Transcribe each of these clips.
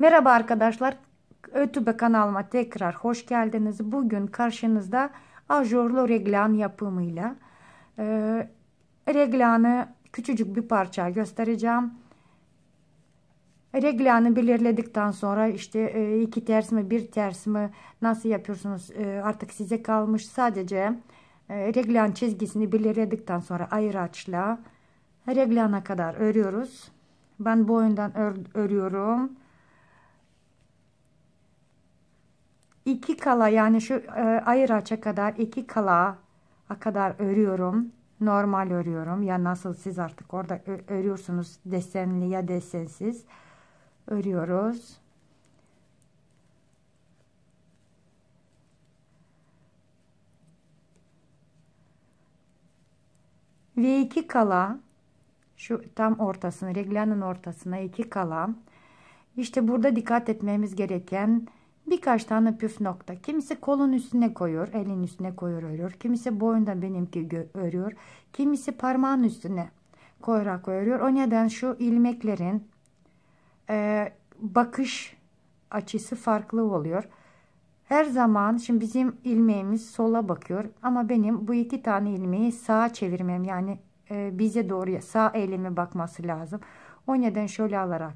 Merhaba arkadaşlar. ÖTÜBE kanalıma tekrar hoş geldiniz. Bugün karşınızda ajurlu reglan yapımıyla e, reglanı küçücük bir parça göstereceğim. Reglanı belirledikten sonra işte e, iki ters mi bir ters mi nasıl yapıyorsunuz e, artık size kalmış. Sadece e, reglan çizgisini belirledikten sonra ayır açla reglana kadar örüyoruz. Ben boyundan ör örüyorum. 2 kala yani şu e, ayır aça kadar iki kala kadar örüyorum. Normal örüyorum. Ya nasıl siz artık orada örüyorsunuz desenli ya desensiz örüyoruz. Ve iki kala şu tam ortasına, reglanın ortasına iki kala. işte burada dikkat etmemiz gereken birkaç tane püf nokta. Kimisi kolun üstüne koyuyor, elin üstüne koyuyor örüyor. Kimisi boyunda benimki örüyor. Kimisi parmağın üstüne koyarak örüyor. O neden şu ilmeklerin e, bakış açısı farklı oluyor. Her zaman şimdi bizim ilmeğimiz sola bakıyor ama benim bu iki tane ilmeği sağa çevirmem yani e, bize doğru sağ elime bakması lazım. O neden şöyle alarak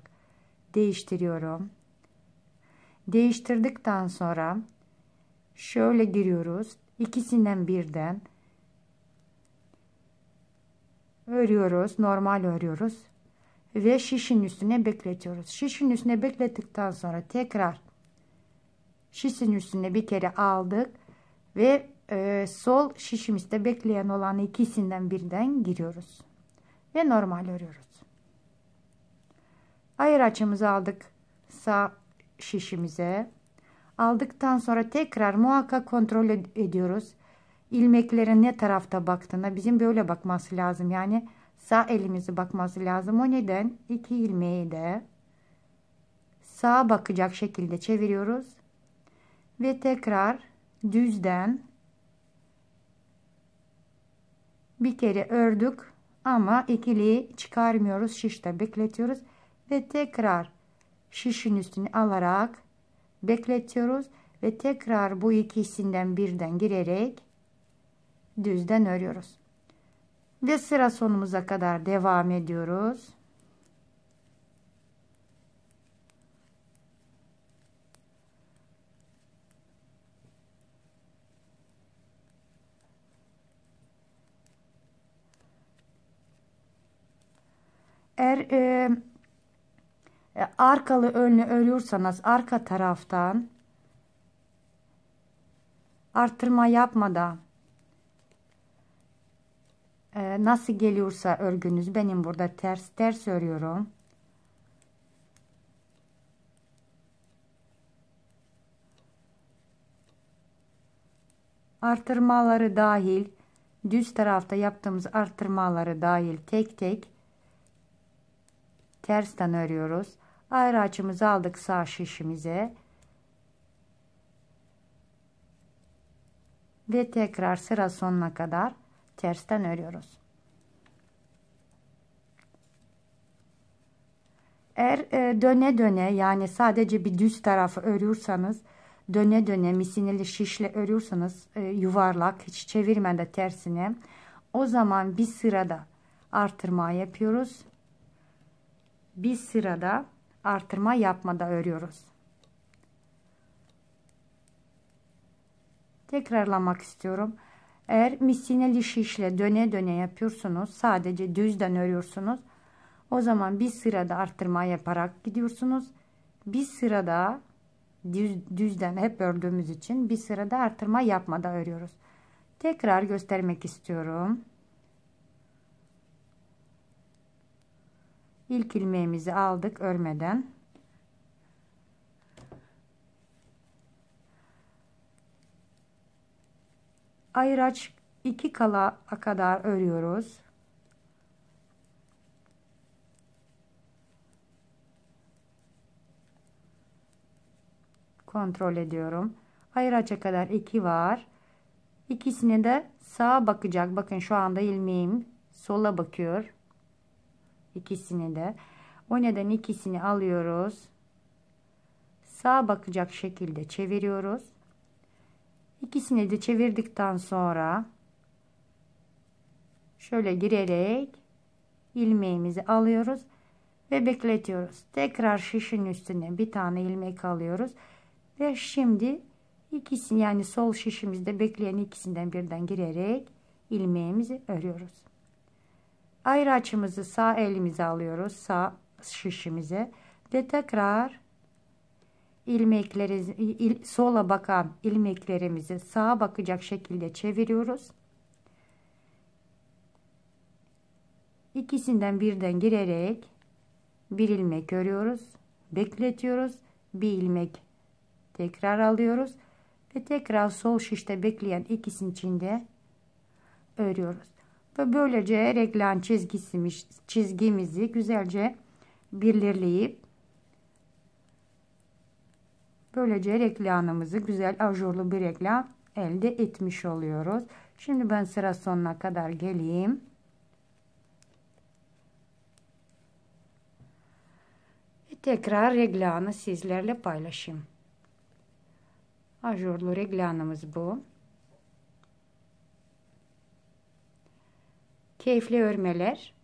değiştiriyorum değiştirdikten sonra şöyle giriyoruz. ikisinden birden örüyoruz. Normal örüyoruz. Ve şişin üstüne bekletiyoruz. Şişin üstüne beklettikten sonra tekrar şişin üstüne bir kere aldık. Ve e, sol şişimizde bekleyen olan ikisinden birden giriyoruz. Ve normal örüyoruz. Ayır açımızı aldık. Sağ şişimize. Aldıktan sonra tekrar muhakkak kontrol ediyoruz. İlmeklerin ne tarafta baktığına bizim böyle bakması lazım. Yani sağ elimizi bakması lazım. O neden iki ilmeği de sağa bakacak şekilde çeviriyoruz. Ve tekrar düzden bir kere ördük ama ikiliyi çıkarmıyoruz. Şişte bekletiyoruz ve tekrar şişin üstünü alarak bekletiyoruz ve tekrar bu ikisinden birden girerek düzden örüyoruz. Ve sıra sonumuza kadar devam ediyoruz. Eğer e, e, arkalı önlü örüyorsanız arka taraftan artırma yapmadan e, nasıl geliyorsa örgünüz benim burada ters ters örüyorum artırmaları dahil düz tarafta yaptığımız artırmaları dahil tek tek tersten örüyoruz. Ayrı açımızı aldık sağ şişimize. Ve tekrar sıra sonuna kadar tersten örüyoruz. Eğer e, döne döne yani sadece bir düz tarafı örüyorsanız döne döne misinili şişle örüyorsanız e, yuvarlak hiç çevirmeden tersine o zaman bir sırada artırma yapıyoruz bir sırada artırma yapmada örüyoruz. Tekrarlamak istiyorum. Eğer misineli şişle döne döne yapıyorsunuz, sadece düzden örüyorsunuz. O zaman bir sırada arttırma yaparak gidiyorsunuz. Bir sırada düz, düzden hep ördüğümüz için bir sırada arttırma yapmada örüyoruz. Tekrar göstermek istiyorum. İlk ilmeğimizi aldık örmeden. Ayraç 2 kala kadar örüyoruz. Kontrol ediyorum. Ayraça kadar 2 var. İkisine de sağa bakacak. Bakın şu anda ilmeğim sola bakıyor ikisini de. O neden ikisini alıyoruz. Sağ bakacak şekilde çeviriyoruz. İkisini de çevirdikten sonra şöyle girerek ilmeğimizi alıyoruz ve bekletiyoruz. Tekrar şişin üstüne bir tane ilmek alıyoruz ve şimdi ikisini yani sol şişimizde bekleyen ikisinden birden girerek ilmeğimizi örüyoruz. Ayrı açımızı sağ elimize alıyoruz. Sağ şişimize. Ve tekrar ilmekleri, il, sola bakan ilmeklerimizi sağa bakacak şekilde çeviriyoruz. İkisinden birden girerek bir ilmek örüyoruz. Bekletiyoruz. Bir ilmek tekrar alıyoruz. Ve tekrar sol şişte bekleyen ikisinin içinde örüyoruz. Ve böylece reglan çizgisimiz, çizgimizi güzelce birlirleyip böylece reklamımızı güzel ajurlu bir reklam elde etmiş oluyoruz. Şimdi ben sıra sonuna kadar geleyim. Ve tekrar reglanı sizlerle paylaşayım. Ajurlu reglanımız bu. Keyifli örmeler.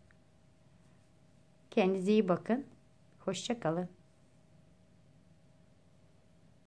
Kendinize iyi bakın. Hoşçakalın.